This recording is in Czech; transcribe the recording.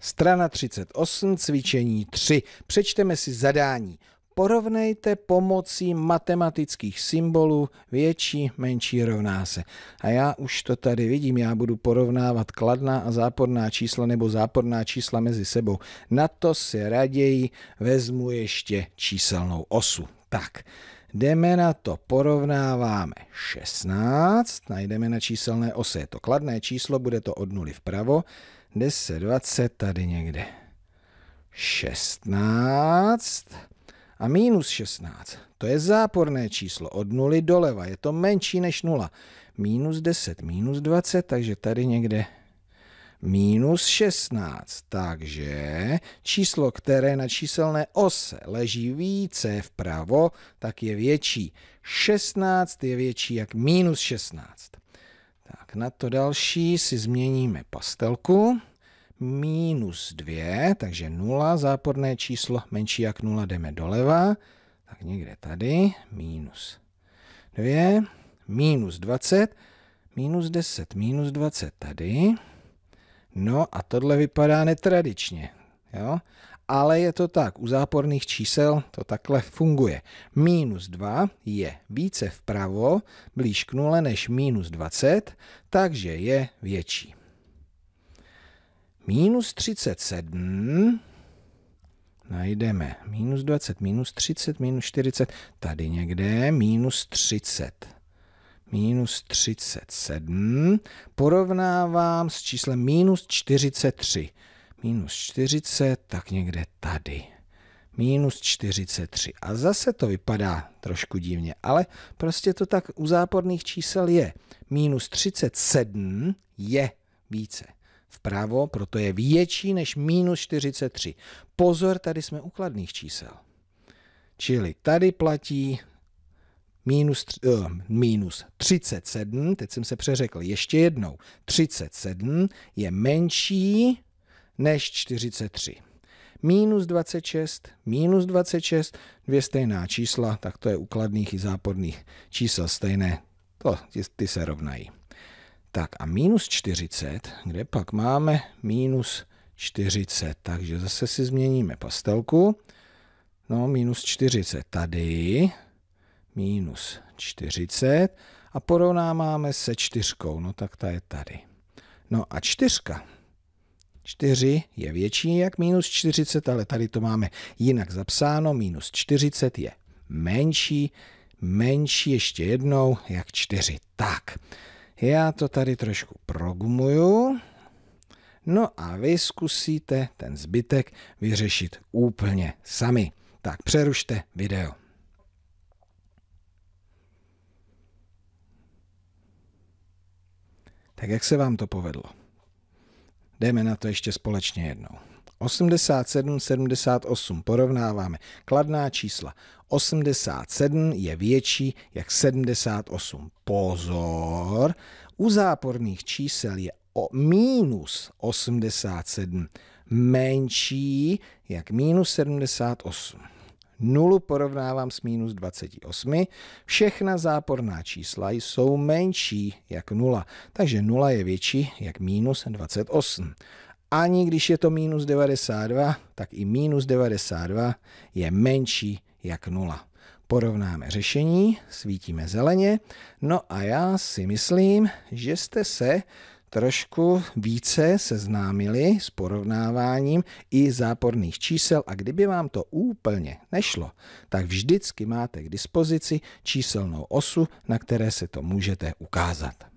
Strana 38, cvičení 3. Přečteme si zadání. Porovnejte pomocí matematických symbolů větší, menší rovná se. A já už to tady vidím, já budu porovnávat kladná a záporná čísla nebo záporná čísla mezi sebou. Na to si raději vezmu ještě číselnou osu. Tak, jdeme na to, porovnáváme 16, najdeme na číselné ose, je to kladné číslo, bude to od nuly vpravo, 10, 20, tady někde. 16 a minus 16. To je záporné číslo od nuly doleva, je to menší než nula. Minus 10, minus 20, takže tady někde minus 16. Takže číslo, které na číselné ose leží více vpravo, tak je větší. 16 je větší jak minus 16. Tak na to další si změníme pastelku minus 2, takže 0, záporné číslo menší jak 0 jdeme doleva, tak někde tady, minus 2, minus 20, minus 10, minus 20 tady. No a tohle vypadá netradičně, jo? ale je to tak, u záporných čísel to takhle funguje. Minus 2 je více vpravo, blíž k 0 než minus 20, takže je větší. Minus 37 najdeme. Minus 20, minus 30, minus 40. Tady někde minus 30. Minus 37 porovnávám s číslem minus 43. Minus 40, tak někde tady. Minus 43. A zase to vypadá trošku divně, ale prostě to tak u záporných čísel je. Minus 37 je více vpravo, proto je větší než minus 43. Pozor, tady jsme u kladných čísel. Čili tady platí minus, uh, minus 37, teď jsem se přeřekl ještě jednou, 37 je menší než 43. Minus 26, minus 26, dvě stejná čísla, tak to je u kladných i záporných čísel stejné, to, ty se rovnají. Tak a minus 40, kde pak máme minus 40, takže zase si změníme pastelku. No, minus 40 tady, minus 40 a porovnáváme se čtyřkou, no tak ta je tady. No a čtyřka, 4 je větší jak minus 40, ale tady to máme jinak zapsáno, minus 40 je menší, menší ještě jednou jak 4. Tak, já to tady trošku progumuju. No a vy zkusíte ten zbytek vyřešit úplně sami. Tak přerušte video. Tak jak se vám to povedlo? Jdeme na to ještě společně jednou. 87, 78 porovnáváme. Kladná čísla. 87 je větší jak 78. Pozor! U záporných čísel je o minus 87 menší jak minus 78. Nulu porovnávám s minus 28. Všechna záporná čísla jsou menší jak nula, takže nula je větší jak minus 28 ani když je to minus 92, tak i minus 92 je menší jak 0. Porovnáme řešení, svítíme zeleně, no a já si myslím, že jste se trošku více seznámili s porovnáváním i záporných čísel a kdyby vám to úplně nešlo, tak vždycky máte k dispozici číselnou osu, na které se to můžete ukázat.